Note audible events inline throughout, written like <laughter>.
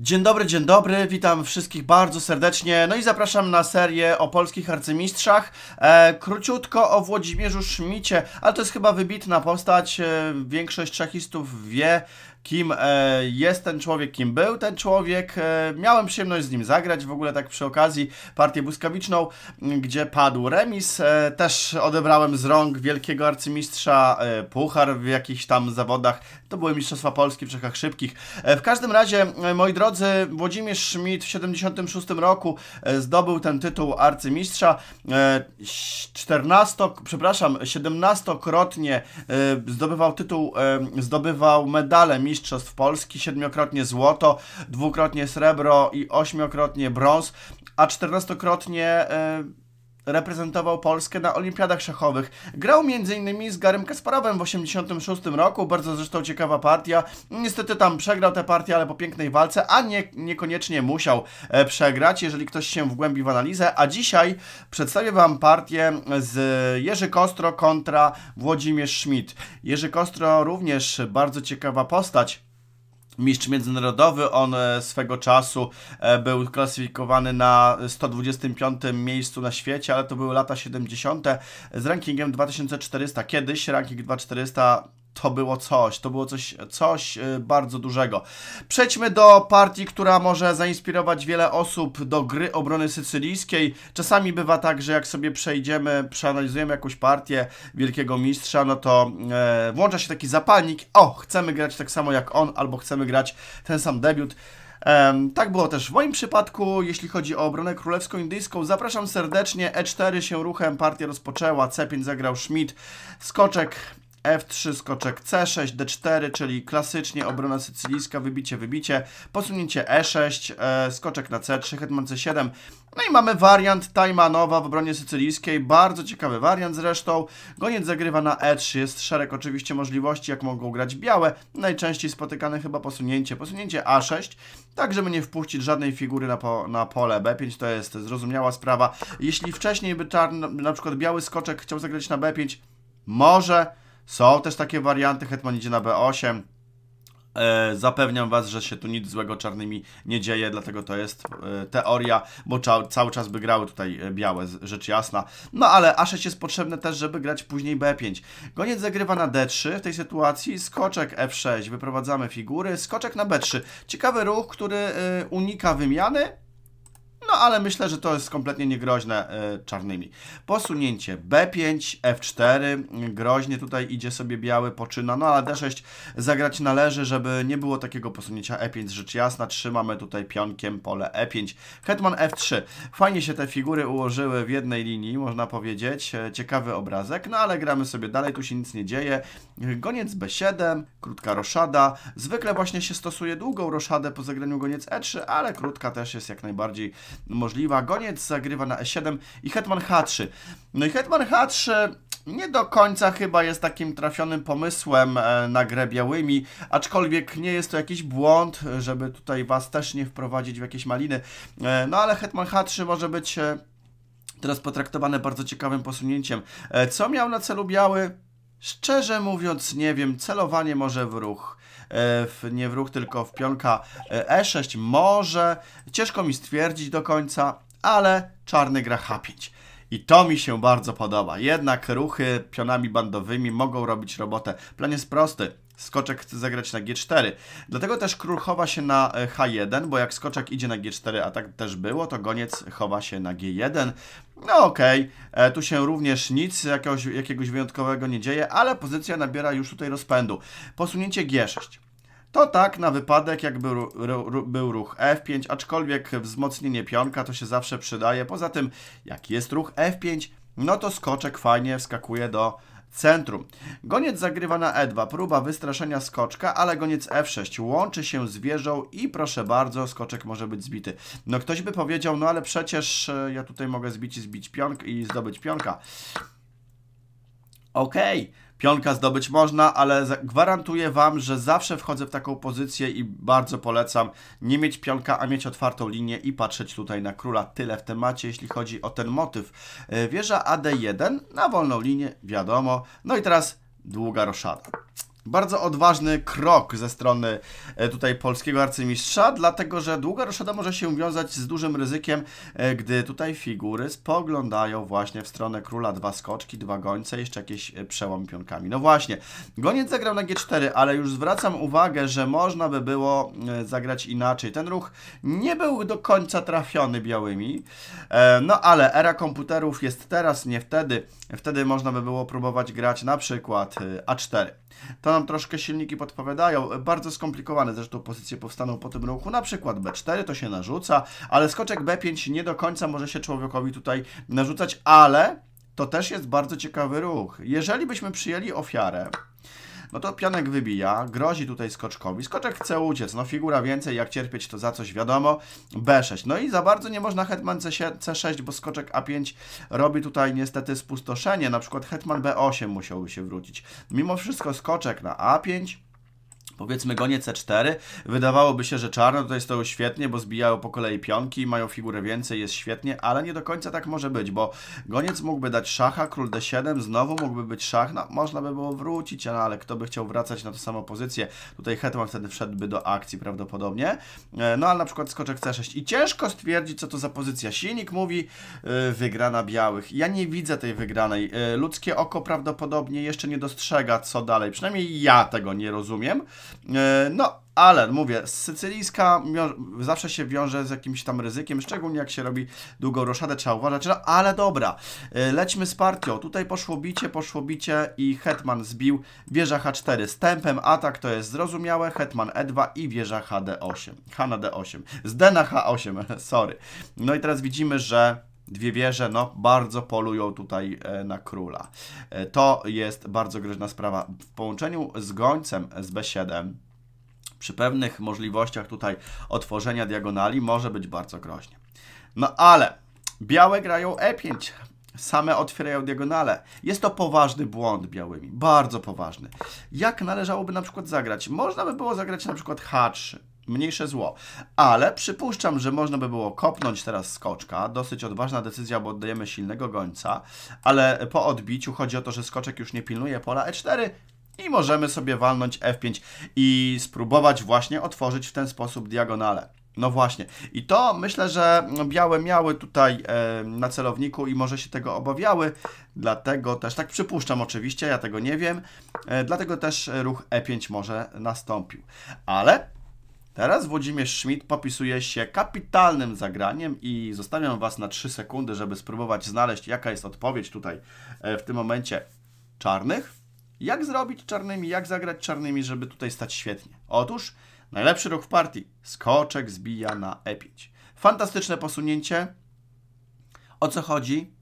Dzień dobry, dzień dobry, witam wszystkich bardzo serdecznie, no i zapraszam na serię o polskich arcymistrzach. E, króciutko o Włodzimierzu Szmicie, ale to jest chyba wybitna postać, e, większość szachistów wie, kim e, jest ten człowiek, kim był ten człowiek. E, miałem przyjemność z nim zagrać w ogóle tak przy okazji partię błyskawiczną, gdzie padł remis. E, też odebrałem z rąk wielkiego arcymistrza puchar w jakichś tam zawodach. To były Mistrzostwa Polski w Czechach Szybkich. W każdym razie, moi drodzy, Włodzimierz Schmidt w 76 roku zdobył ten tytuł arcymistrza. 14, przepraszam, 17-krotnie zdobywał tytuł, zdobywał medale Mistrzostw Polski, siedmiokrotnie złoto, dwukrotnie srebro i ośmiokrotnie brąz, a czternastokrotnie... Yy, reprezentował Polskę na olimpiadach szachowych. Grał m.in. z Garym Kasparowem w 1986 roku, bardzo zresztą ciekawa partia. Niestety tam przegrał tę partię, ale po pięknej walce, a nie, niekoniecznie musiał e, przegrać, jeżeli ktoś się wgłębi w analizę. A dzisiaj przedstawię Wam partię z Jerzy Kostro kontra Włodzimierz Schmidt. Jerzy Kostro również bardzo ciekawa postać mistrz międzynarodowy. On e, swego czasu e, był klasyfikowany na 125 miejscu na świecie, ale to były lata 70. z rankingiem 2400. Kiedyś ranking 2400 to było coś, to było coś, coś y, bardzo dużego. Przejdźmy do partii, która może zainspirować wiele osób do gry obrony sycylijskiej. Czasami bywa tak, że jak sobie przejdziemy, przeanalizujemy jakąś partię wielkiego mistrza, no to e, włącza się taki zapalnik, o, chcemy grać tak samo jak on, albo chcemy grać ten sam debiut. Um, tak było też w moim przypadku, jeśli chodzi o obronę królewsko-indyjską. Zapraszam serdecznie, E4 się ruchem, partia rozpoczęła, C5 zagrał Schmidt, skoczek F3, skoczek C6, D4, czyli klasycznie obrona sycylijska, wybicie, wybicie, posunięcie E6, e, skoczek na C3, hetman C7. No i mamy wariant Tajmanowa w obronie sycylijskiej, bardzo ciekawy wariant zresztą. Goniec zagrywa na E3, jest szereg oczywiście możliwości, jak mogą grać białe. Najczęściej spotykane chyba posunięcie, posunięcie A6, tak żeby nie wpuścić żadnej figury na, po, na pole B5, to jest zrozumiała sprawa. Jeśli wcześniej by czarny, na przykład biały skoczek chciał zagrać na B5, może... Są też takie warianty, Hetman idzie na B8. E, zapewniam Was, że się tu nic złego czarnymi nie dzieje, dlatego to jest e, teoria, bo cały czas by grały tutaj e, białe, rzecz jasna. No ale A6 jest potrzebne też, żeby grać później B5. Goniec zagrywa na D3 w tej sytuacji, skoczek F6, wyprowadzamy figury, skoczek na B3. Ciekawy ruch, który unika wymiany, no ale myślę, że to jest kompletnie niegroźne e, czarnymi. Posunięcie B5, F4. Groźnie tutaj idzie sobie biały, poczyna. No ale D6 zagrać należy, żeby nie było takiego posunięcia E5 rzecz jasna. Trzymamy tutaj pionkiem pole E5. Hetman F3. Fajnie się te figury ułożyły w jednej linii, można powiedzieć. E, ciekawy obrazek. No ale gramy sobie dalej, tu się nic nie dzieje. Goniec B7, krótka roszada. Zwykle właśnie się stosuje długą roszadę po zagraniu goniec E3, ale krótka też jest jak najbardziej możliwa. Goniec zagrywa na E7 i hetman H3. No i hetman H3 nie do końca chyba jest takim trafionym pomysłem e, na grę białymi, aczkolwiek nie jest to jakiś błąd, żeby tutaj Was też nie wprowadzić w jakieś maliny. E, no ale hetman H3 może być e, teraz potraktowane bardzo ciekawym posunięciem. Co miał na celu biały? Szczerze mówiąc nie wiem, celowanie może w ruch. E, w, nie w ruch, tylko w pionka E6. E Może, ciężko mi stwierdzić do końca, ale czarny gra H5. I to mi się bardzo podoba. Jednak ruchy pionami bandowymi mogą robić robotę. Plan jest prosty skoczek chce zagrać na G4. Dlatego też król chowa się na e, H1, bo jak skoczek idzie na G4, a tak też było, to goniec chowa się na G1. No okej, okay. E, tu się również nic jakiegoś, jakiegoś wyjątkowego nie dzieje, ale pozycja nabiera już tutaj rozpędu. Posunięcie G6. To tak na wypadek, jakby był, był ruch F5, aczkolwiek wzmocnienie pionka to się zawsze przydaje. Poza tym, jak jest ruch F5, no to skoczek fajnie wskakuje do centrum. Goniec zagrywa na E2, próba wystraszenia skoczka, ale goniec F6 łączy się z wieżą i proszę bardzo, skoczek może być zbity. No ktoś by powiedział, no ale przecież e, ja tutaj mogę zbić i zbić pionk i zdobyć pionka. Okej. Okay. Pionka zdobyć można, ale gwarantuję Wam, że zawsze wchodzę w taką pozycję i bardzo polecam nie mieć pionka, a mieć otwartą linię i patrzeć tutaj na króla. Tyle w temacie, jeśli chodzi o ten motyw. E, wieża AD1 na wolną linię, wiadomo. No i teraz długa roszada. Bardzo odważny krok ze strony e, tutaj polskiego arcymistrza, dlatego że długa roszada może się wiązać z dużym ryzykiem, e, gdy tutaj figury spoglądają właśnie w stronę króla. Dwa skoczki, dwa gońce, jeszcze jakieś e, przełom pionkami. No właśnie, goniec zagrał na g4, ale już zwracam uwagę, że można by było zagrać inaczej. Ten ruch nie był do końca trafiony białymi, no ale era komputerów jest teraz, nie wtedy. Wtedy można by było próbować grać na przykład a4. To nam troszkę silniki podpowiadają. Bardzo skomplikowane zresztą pozycje powstaną po tym ruchu. Na przykład B4 to się narzuca, ale skoczek B5 nie do końca może się człowiekowi tutaj narzucać, ale to też jest bardzo ciekawy ruch. Jeżeli byśmy przyjęli ofiarę, no to pionek wybija, grozi tutaj skoczkowi. Skoczek chce uciec, no figura więcej, jak cierpieć to za coś wiadomo. B6, no i za bardzo nie można hetman C6, bo skoczek A5 robi tutaj niestety spustoszenie. Na przykład hetman B8 musiałby się wrócić. Mimo wszystko skoczek na A5, Powiedzmy gonie e C4. Wydawałoby się, że czarne tutaj stoją świetnie, bo zbijają po kolei pionki, mają figurę więcej, jest świetnie, ale nie do końca tak może być, bo goniec mógłby dać szacha, król D7, znowu mógłby być szach, no, można by było wrócić, no, ale kto by chciał wracać na tę samą pozycję? Tutaj hetman wtedy wszedłby do akcji prawdopodobnie. E, no ale na przykład skoczek C6 i ciężko stwierdzić, co to za pozycja. Silnik mówi yy, wygrana białych. Ja nie widzę tej wygranej. Yy, ludzkie oko prawdopodobnie jeszcze nie dostrzega, co dalej. Przynajmniej ja tego nie rozumiem. E, no, ale mówię, sycylijska zawsze się wiąże z jakimś tam ryzykiem, szczególnie jak się robi długą roszadę, trzeba uważać, ale dobra, e, lećmy z partią, tutaj poszło bicie, poszło bicie i Hetman zbił wieża H4 z tempem, atak to jest zrozumiałe, Hetman E2 i wieża HD8, H na D8, z D na H8, <laughs> sorry. No i teraz widzimy, że Dwie wieże, no, bardzo polują tutaj e, na króla. E, to jest bardzo groźna sprawa. W połączeniu z gońcem z B7 przy pewnych możliwościach tutaj otworzenia diagonali może być bardzo groźnie. No ale białe grają E5, same otwierają diagonale. Jest to poważny błąd białymi, bardzo poważny. Jak należałoby na przykład zagrać? Można by było zagrać na przykład H3 mniejsze zło. Ale przypuszczam, że można by było kopnąć teraz skoczka. Dosyć odważna decyzja, bo oddajemy silnego gońca. Ale po odbiciu chodzi o to, że skoczek już nie pilnuje pola E4 i możemy sobie walnąć F5 i spróbować właśnie otworzyć w ten sposób diagonale. No właśnie. I to myślę, że białe miały tutaj e, na celowniku i może się tego obawiały, dlatego też, tak przypuszczam oczywiście, ja tego nie wiem, e, dlatego też ruch E5 może nastąpił. Ale Teraz Włodzimierz Schmidt popisuje się kapitalnym zagraniem i zostawiam Was na 3 sekundy, żeby spróbować znaleźć, jaka jest odpowiedź tutaj e, w tym momencie czarnych. Jak zrobić czarnymi, jak zagrać czarnymi, żeby tutaj stać świetnie? Otóż najlepszy ruch w partii. Skoczek zbija na e5. Fantastyczne posunięcie. O co chodzi?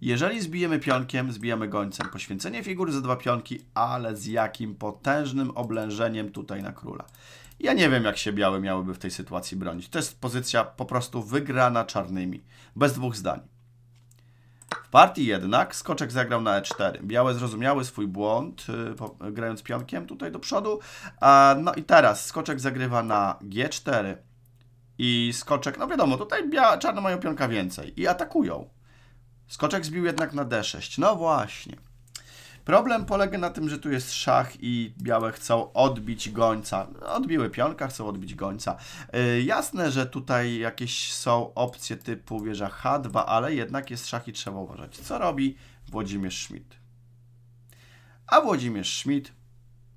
Jeżeli zbijemy pionkiem, zbijamy gońcem. Poświęcenie figury za dwa pionki, ale z jakim potężnym oblężeniem tutaj na króla. Ja nie wiem, jak się białe miałyby w tej sytuacji bronić. To jest pozycja po prostu wygrana czarnymi. Bez dwóch zdań. W partii jednak skoczek zagrał na e4. Białe zrozumiały swój błąd, yy, grając pionkiem tutaj do przodu. A, no i teraz skoczek zagrywa na g4 i skoczek, no wiadomo, tutaj czarne mają pionka więcej i atakują. Skoczek zbił jednak na d6. No właśnie. Problem polega na tym, że tu jest szach i białe chcą odbić gońca. Odbiły pionka, chcą odbić gońca. Yy, jasne, że tutaj jakieś są opcje typu wieża H2, ale jednak jest szach i trzeba uważać. Co robi Włodzimierz Schmidt? A Włodzimierz Schmidt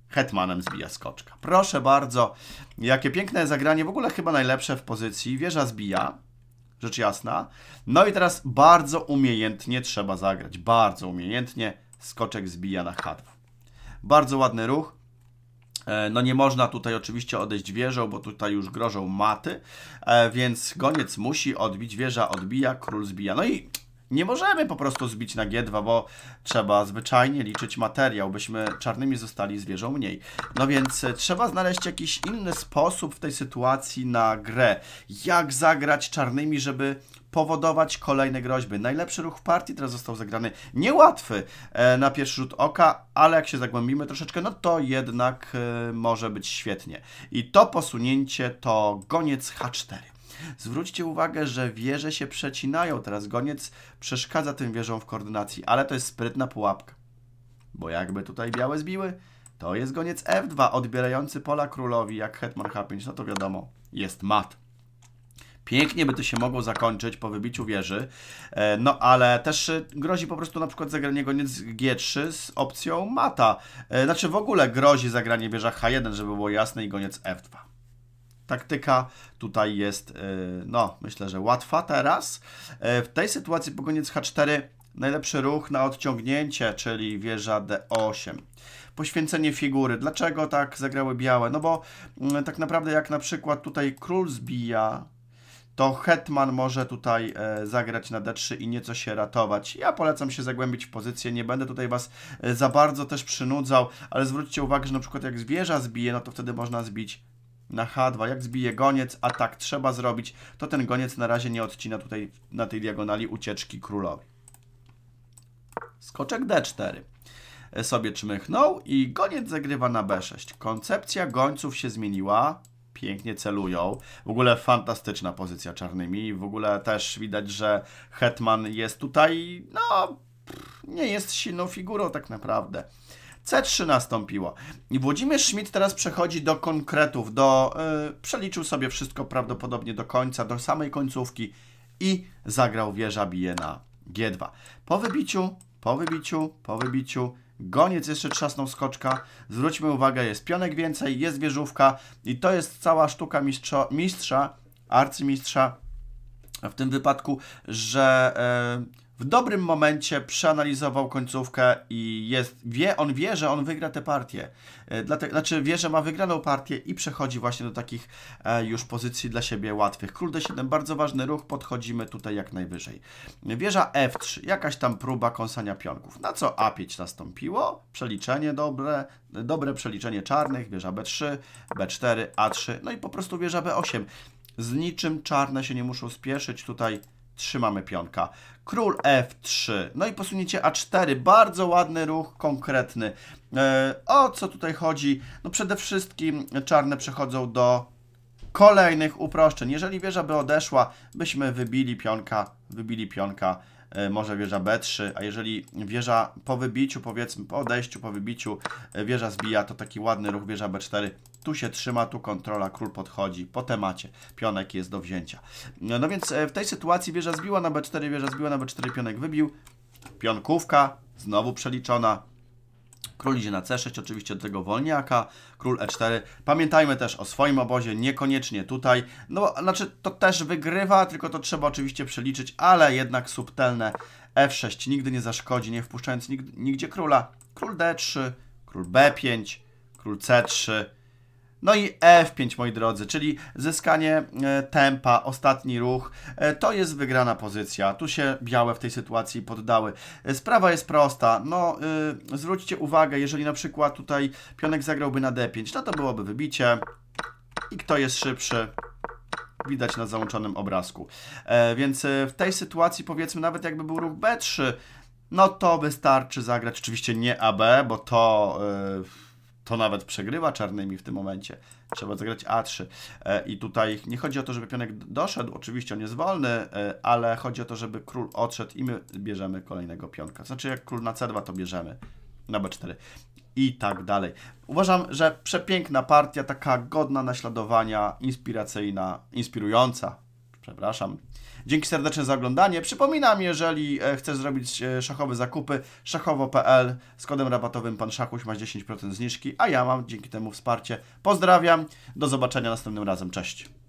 hetmanem zbija skoczka. Proszę bardzo, jakie piękne zagranie, w ogóle chyba najlepsze w pozycji. Wieża zbija, rzecz jasna. No i teraz bardzo umiejętnie trzeba zagrać, bardzo umiejętnie skoczek zbija na chat. Bardzo ładny ruch. E, no nie można tutaj oczywiście odejść wieżą, bo tutaj już grożą maty, e, więc goniec musi odbić, wieża odbija, król zbija. No i nie możemy po prostu zbić na G2, bo trzeba zwyczajnie liczyć materiał, byśmy czarnymi zostali zwierzą mniej. No więc e, trzeba znaleźć jakiś inny sposób w tej sytuacji na grę. Jak zagrać czarnymi, żeby powodować kolejne groźby. Najlepszy ruch w partii teraz został zagrany. Niełatwy e, na pierwszy rzut oka, ale jak się zagłębimy troszeczkę, no to jednak e, może być świetnie. I to posunięcie to goniec H4. Zwróćcie uwagę, że wieże się przecinają. Teraz goniec przeszkadza tym wieżom w koordynacji, ale to jest sprytna pułapka. Bo jakby tutaj białe zbiły, to jest goniec F2, odbierający pola królowi, jak hetman H5, no to wiadomo, jest mat. Pięknie by to się mogło zakończyć po wybiciu wieży, e, no ale też e, grozi po prostu na przykład zagranie goniec G3 z opcją mata. E, znaczy w ogóle grozi zagranie wieża H1, żeby było jasne i goniec F2. Taktyka tutaj jest, e, no, myślę, że łatwa teraz. E, w tej sytuacji pogoniec H4, najlepszy ruch na odciągnięcie, czyli wieża D8 poświęcenie figury. Dlaczego tak zagrały białe? No bo mm, tak naprawdę jak na przykład tutaj król zbija, to hetman może tutaj e, zagrać na d3 i nieco się ratować. Ja polecam się zagłębić w pozycję, nie będę tutaj Was e, za bardzo też przynudzał, ale zwróćcie uwagę, że na przykład jak zwierza zbije, no to wtedy można zbić na H2, jak zbije goniec, a tak trzeba zrobić, to ten goniec na razie nie odcina tutaj na tej diagonali ucieczki królowi. Skoczek D4 e, sobie czmychnął i goniec zagrywa na B6. Koncepcja gońców się zmieniła, pięknie celują. W ogóle fantastyczna pozycja czarnymi. W ogóle też widać, że Hetman jest tutaj, no, nie jest silną figurą tak naprawdę. C3 nastąpiło. I Włodzimierz Schmidt teraz przechodzi do konkretów, do y, przeliczył sobie wszystko prawdopodobnie do końca, do samej końcówki i zagrał wieża bije na G2. Po wybiciu, po wybiciu, po wybiciu Goniec jeszcze trzasnął skoczka. Zwróćmy uwagę, jest pionek więcej, jest wieżówka i to jest cała sztuka mistrza, mistrza arcymistrza w tym wypadku, że e, w dobrym momencie przeanalizował końcówkę i jest, wie, on wie, że on wygra tę partię. E, Dlatego, znaczy wie, że ma wygraną partię i przechodzi właśnie do takich e, już pozycji dla siebie łatwych. Król D7, bardzo ważny ruch, podchodzimy tutaj jak najwyżej. Wieża F3, jakaś tam próba kąsania pionków. Na co A5 nastąpiło? Przeliczenie dobre, dobre przeliczenie czarnych, wieża B3, B4, A3, no i po prostu wieża B8. Z niczym czarne się nie muszą spieszyć, tutaj trzymamy pionka. Król F3, no i posunięcie A4, bardzo ładny ruch, konkretny. E, o co tutaj chodzi? No przede wszystkim czarne przechodzą do kolejnych uproszczeń. Jeżeli wieża by odeszła, byśmy wybili pionka, wybili pionka, e, może wieża B3, a jeżeli wieża po wybiciu, powiedzmy po odejściu, po wybiciu e, wieża zbija, to taki ładny ruch wieża B4, tu się trzyma, tu kontrola, król podchodzi, po temacie, pionek jest do wzięcia. No, no więc e, w tej sytuacji wieża zbiła na B4, wieża zbiła na B4, pionek wybił, pionkówka, znowu przeliczona, Król idzie na C6, oczywiście od tego wolniaka, król E4. Pamiętajmy też o swoim obozie, niekoniecznie tutaj. No, znaczy to też wygrywa, tylko to trzeba oczywiście przeliczyć, ale jednak subtelne F6 nigdy nie zaszkodzi, nie wpuszczając nigdy, nigdzie króla. Król D3, król B5, król C3, no i F5, moi drodzy, czyli zyskanie e, tempa, ostatni ruch. E, to jest wygrana pozycja. Tu się białe w tej sytuacji poddały. E, sprawa jest prosta. No, zwróćcie uwagę, jeżeli na przykład tutaj pionek zagrałby na D5, no to byłoby wybicie. I kto jest szybszy? Widać na załączonym obrazku. E, więc w tej sytuacji, powiedzmy, nawet jakby był ruch B3, no to wystarczy zagrać oczywiście nie AB, bo to to nawet przegrywa czarnymi w tym momencie. Trzeba zagrać A3. E, I tutaj nie chodzi o to, żeby pionek doszedł, oczywiście on jest wolny, e, ale chodzi o to, żeby król odszedł i my bierzemy kolejnego pionka. Znaczy jak król na C2 to bierzemy na B4 i tak dalej. Uważam, że przepiękna partia, taka godna naśladowania, inspiracyjna, inspirująca Przepraszam. Dzięki serdecznie za oglądanie. Przypominam, jeżeli e, chcesz zrobić e, szachowe zakupy, szachowo.pl z kodem rabatowym pan Szachuś ma 10% zniżki, a ja mam dzięki temu wsparcie. Pozdrawiam, do zobaczenia następnym razem. Cześć.